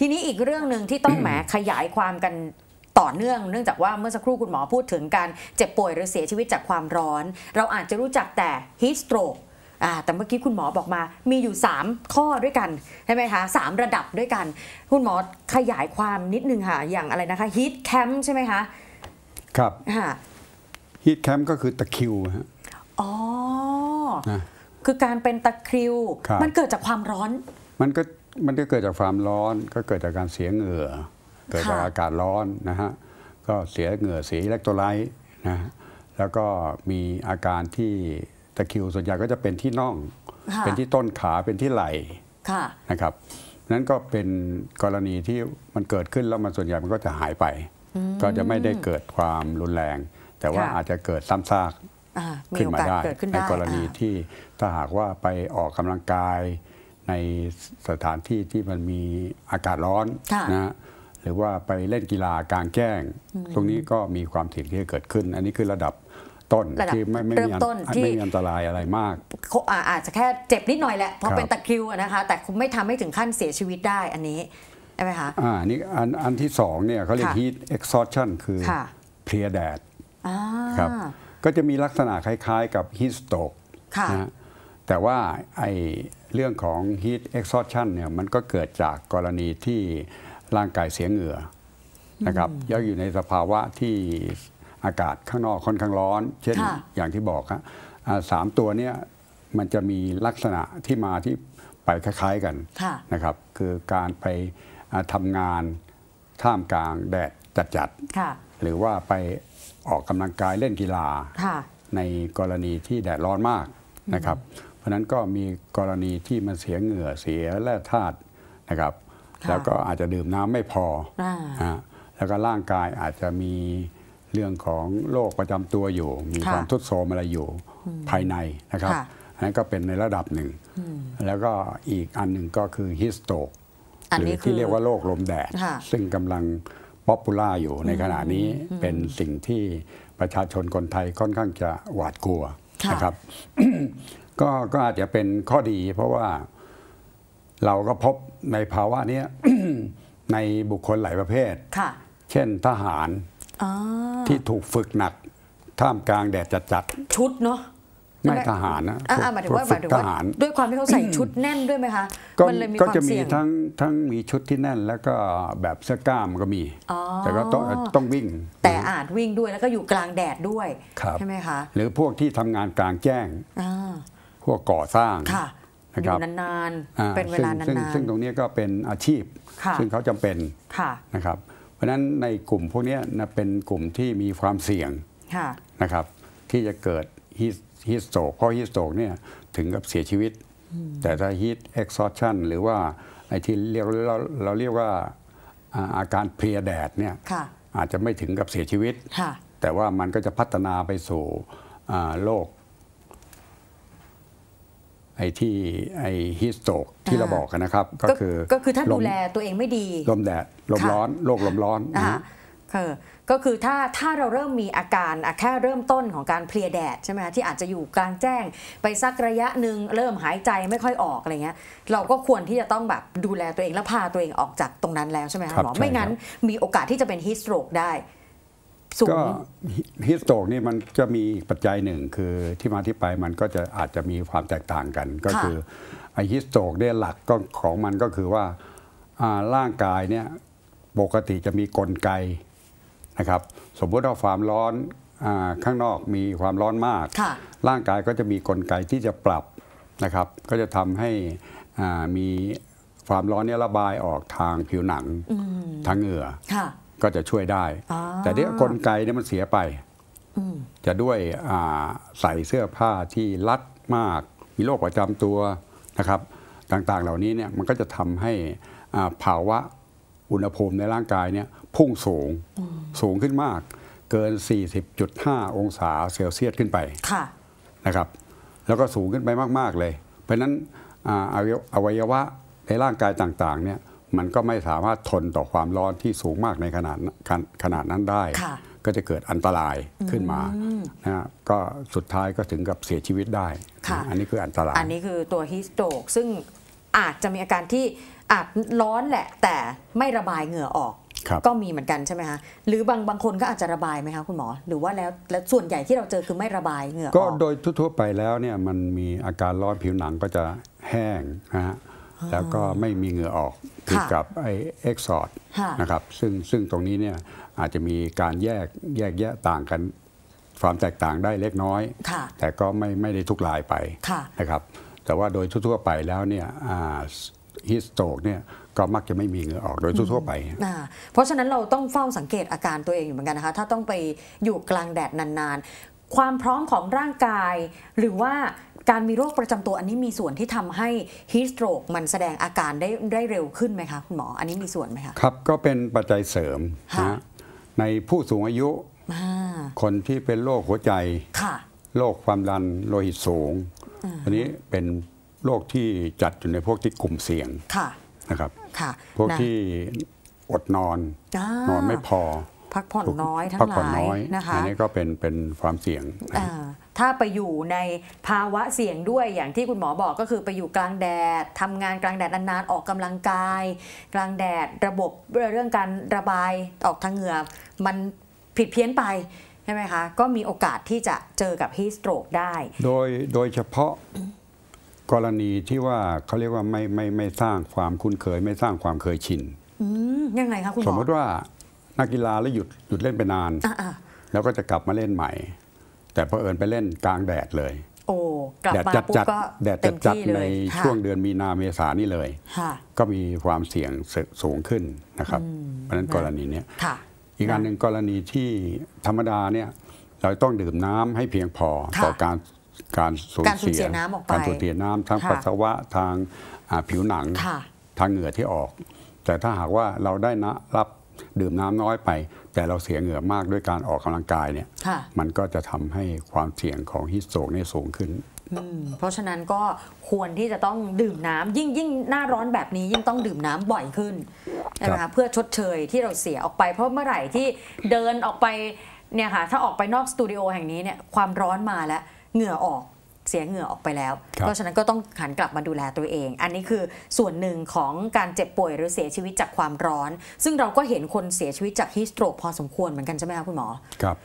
ทีนี้อีกเรื่องหนึ่งที่ต้องแหมขยายความกันต่อเนื่องเนื่องจากว่าเมื่อสักครู่คุณหมอพูดถึงการเจ็บป่วยหรือเสียชีวิตจากความร้อน เราอาจจะรู้จักแต่ฮิสโตรกแต่เมื่อกี้คุณหมอบอกมา มีอยู่ 3 ข้อด้วยกันใช่ไหมคะสระดับด้วยกัน คุณหมอขยายความนิดนึงค่ะอย่างอะไรนะคะฮิตแคมป์ใช่ไหมคะ ครับฮิตแคมป์ก็คือตะคิวฮะอ๋อ คือการเป็นตะคริวมันเกิดจากความร้อนมันก็มันก็เกิดจากความร้อนก็เกิดจากการเสียเหงื่อ เกิดจากอากาศร้อนนะฮะก็เสียเหงื่อเสียอิเล็กโทรไลต์นะแล้วก็มีอาการที่ตะคิวส่วนใหญ่ก็จะเป็นที่น่อง เป็นที่ต้นขาเป็นที่ไหล่นะครับนั้นก็เป็นกรณีที่มันเกิดขึ้นแล้วมันส่วนใหญ่มันก็จะหายไป ก็จะไม่ได้เกิดความรุนแรง แต่ว่าอาจจะเกิดซ้ำซากขึ้นมาได้ในกรณีที่ถ้าหากว่าไปออกกำลังกายในสถานที่ที่มันมีอากาศร้อนนะหรือว่าไปเล่นกีฬากลางแจ้ง ตรงนี้ก็มีความเสี่ยงที่จะเกิดขึ้น อันนี้คือระดับต้น ที่ไม่ไม่มีไม่มีอันตรายอะไรมาก อาจจะแค่เจ็บนิดหน่อยแหละเพราะเป็นตะคริวนะคะ แต่คุณไม่ทำให้ถึงขั้นเสียชีวิตได้อันนี้ใช่ไหมคะอ่านี่อันอันที่สองเนี่ยเขาเรียก heat exhaustion คือเพลียแดดครับก็จะมีลักษณะคล้ายๆ กับ heat stroke นะแต่ว่าไอเรื่องของ heat exhaustion เนี่ยมันก็เกิดจากกรณีที่ร่างกายเสียเหงื่อนะครับย่ออยู่ในสภาวะที่อากาศข้างนอกค่อนข้างร้อน เช่นอย่างที่บอกฮะสามตัวเนี้ยมันจะมีลักษณะที่มาที่ไปคล้ายๆกันนะครับคือการไปทำงานท่ามกลางแดดจัดๆหรือว่าไปออกกำลังกายเล่นกีฬาในกรณีที่แดดร้อนมากนะครับเพราะนั้นก็มีกรณีที่มันเสียเหงื่อเสียแร่ธาตุนะครับ แล้วก็อาจจะดื่มน้ำไม่พออแล้วก็ร่างกายอาจจะมีเรื่องของโรคประจำตัวอยู่ มีความทุดโทรมอะไรอยู่ภายในนะครับอันนั้นก็เป็นในระดับหนึ่งแล้วก็อีกอันหนึ่งก็คือฮิสโตกหรือที่เรียกว่าโรคลมแดดซึ่งกำลังป๊อปปูล่าอยู่ในขณะนี้เป็นสิ่งที่ประชาชนคนไทยค่อนข้างจะหวาดกลัวนะครับก็ก็อาจจะเป็นข้อดีเพราะว่า เราก็พบในภาวะนี้ในบุคคลหลายประเภท เช่นทหารที่ถูกฝึกหนักท่ามกลางแดดจัดดชุดเนาะไม่ทหารนะหมายถึงว่าหาร ด้วยความที่เขาใส่ชุดแน่นด้วยไหมคะมันเลยมีความเสี่ยงก็จะมีทั้งทั้งมีชุดที่แน่น แล้วก็แบบเสื้อกล้ามก็มีแต่ก็ต้องต้องวิ่ง แต่อาจวิ่งด้วยแล้วก็อยู่กลางแดดด้วยใช่ไหมคะหรือพวกที่ทำงานกลางแจ้งวกก่อสร้างนะครับนาน ๆ เป็นเวลานาน ๆ ซึ่งตรงนี้ก็เป็นอาชีพซึ่งเขาจำเป็นนะครับเพราะฉะนั้นในกลุ่มพวกนี้เป็นกลุ่มที่มีความเสี่ยงนะครับที่จะเกิดฮิสโตกเพราะฮิสโตกเนี่ยถึงกับเสียชีวิต แต่ถ้าฮิตเอ็กซอร์ชันหรือว่าไอ้ที่เรียกเราเราเรียกว่าอาการเพลียแดดเนี่ยอาจจะไม่ถึงกับเสียชีวิต แต่ว่ามันก็จะพัฒนาไปสู่โรคไอ้ที่ไอ้ฮิสโตกที่เราบอกกันนะครับ ก็คือ ก็คือถ้าดูแลตัวเองไม่ดีลมแดดลมร้อนโรคลมร้อน ก็คือถ้าถ้าเราเริ่มมีอาการแค่เริ่มต้นของการเพลียแดดใช่ไหมที่อาจจะอยู่กลางแจ้ง ไปสักระยะหนึ่งเริ่มหายใจไม่ค่อยออกอะไรเงี้ยเราก็ควรที่จะต้องแบบดูแลตัวเองและพาตัวเองออกจากตรงนั้นแล้วใช่ไหมคะหมอไม่งั้น มีโอกาสที่จะเป็นฮิสโตรกได้สูงก็ฮิสโตกนี่มันจะมีปัจจัยหนึ่งคือที่มาที่ไปมันก็จะอาจจะมีความแตกต่างกัน ก็คือไอฮิสโตกเนี่ยหลักก็ของมันก็คือว่าร่างกายเนี่ยปกติจะมีกลไกนะครับ สมมติว่าความร้อนข้างนอกมีความร้อนมากร่างกายก็จะมีกลไกที่จะปรับนะครับ ก็จะทำให้มีความร้อนเนี่ยระบายออกทางผิวหนังทางเหงื่อก็จะช่วยได้ แต่เนี้ยกลไกเนี่ยมันเสียไป จะด้วยใส่เสื้อผ้าที่รัดมาก มีโรคประจำตัวนะครับ ต่างๆเหล่านี้เนี่ยมันก็จะทำให้ภาวะอุณหภูมิในร่างกายเนี่ยพุ่งสูง สูงขึ้นมาก เกิน 40.5 องศาเซลเซียสขึ้นไปะนะครับ แล้วก็สูงขึ้นไปมาก ๆเลย เพราะนั้นอวัยวะในร่างกายต่าง ๆเนี่ยมันก็ไม่สามารถทนต่อความร้อนที่สูงมากในขนาดขนาดนั้นได้ ก็จะเกิดอันตรายขึ้นมานะก็สุดท้ายก็ถึงกับเสียชีวิตได้ อันนี้คืออันตราย อันนี้คือตัวฮิสโตรกซึ่งอาจจะมีอาการที่อาจร้อนแหละแต่ไม่ระบายเหงื่อออก ก็มีเหมือนกันใช่ไหมคะ หรือบางบางคนก็อาจจะระบายไหมคะคุณหมอ หรือว่าแล้วและส่วนใหญ่ที่เราเจอคือไม่ระบายเหงื่อก็โดยทั่วไปแล้วเนี่ยมันมีอาการร้อนผิวหนังก็จะแห้งนะฮะแล้วก็ไม่มีเหงื่อออกคิดกับไอเอ็กซอร์ดนะครับซึ่งซึ่งตรงนี้เนี่ยอาจจะมีการแยกแยกแยะต่างกัน ความแตกต่างได้เล็กน้อยแต่ก็ไม่ไม่ได้ทุกลายไปนะครับแต่ว่าโดยทั่วไปแล้วเนี่ยฮิสโตกเนี่ยก็มักจะไม่มีเงือออกโดยทั่วไป เพราะฉะนั้นเราต้องเฝ้าสังเกตอาการตัวเองอยู่เหมือนกันนะคะถ้าต้องไปอยู่กลางแดดนานๆ ความพร้อมของร่างกายหรือว่าการมีโรคประจำตัวอันนี้มีส่วนที่ทำให้ฮีสโตรกมันแสดงอาการได้ได้เร็วขึ้นไหมคะคุณหมออันนี้มีส่วนไหมคะครับ ก็เป็นปัจจัยเสริมนะในผู้สูงอายุคนที่เป็นโรคหัวใจโรคความดันโลหิตสูงอันนี้เป็นโรคที่จัดอยู่ในพวกที่กลุ่มเสี่ยงนะครับพวกที่อดนอนนอนไม่พอพักผ่อนน้อยทั้งหลายนะคะอันนี้ก็เป็นเป็นความเสี่ยงถ้าไปอยู่ในภาวะเสี่ยงด้วยอย่างที่คุณหมอบอกก็คือไปอยู่กลางแดดทำงานกลางแดดนานๆออกกำลังกาย กลางแดดระบบเรื่องการระบายออกทางเหงื่อมันผิดเพี้ยนไปใช่ไหมคะก็มีโอกาสที่จะเจอกับฮีสโตรกได้ โดยโดยเฉพาะกรณีที่ว่าเขาเรียกว่าไม่ไม่ไม่สร้างความคุ้นเคย ไม่สร้างความเคยชินยังไงคะคุณหมอสมมติว่านักกีฬาแล้วหยุดหยุดเล่นไปนาน แล้วก็จะกลับมาเล่นใหม่ แต่เพอเอิญไปเล่นกลางแดดเลยโอ้กลับมาปุ๊บก็แดดจัดจัดในช่วงเดือนมีนาเมษานี่เลย ก็มีความเสี่ยงสูงขึ้นนะครับ เพราะนั้นกรณีนี้อีกการหนึ่งกรณีที่ธรรมดาเนี่ยเราต้องดื่มน้ำให้เพียงพอต่อการการสูญเสียน้ำออกไปการสูญเสียน้ำทางปัสสาวะ ทางผิวหนังทางเหงื่อที่ออก แต่ถ้าหากว่าเราได้นะรับดื่มน้ำน้อยไปแต่เราเสียเหงื่อมากด้วยการออกกำลังกายเนี่ยมันก็จะทำให้ความเสี่ยงของฮิสโตรกเนี่ยสูงขึ้น เพราะฉะนั้นก็ควรที่จะต้องดื่มน้ำยิ่งยิ่งหน้าร้อนแบบนี้ยิ่งต้องดื่มน้ำบ่อยขึ้นนะคะเพื่อชดเชยที่เราเสียออกไปเพราะเมื่อไหร่ที่เดินออกไปเนี่ยค่ะถ้าออกไปนอกสตูดิโอแห่งนี้เนี่ยความร้อนมาแล้วเหงื่อออกเสียเหงื่อออกไปแล้ว เพราะฉะนั้นก็ต้องหันกลับมาดูแลตัวเอง อันนี้คือส่วนหนึ่งของการเจ็บป่วยหรือเสียชีวิตจากความร้อน ซึ่งเราก็เห็นคนเสียชีวิตจากฮิสโตรกพอสมควรเหมือนกันใช่ไหมคะคุณหมอ ครับ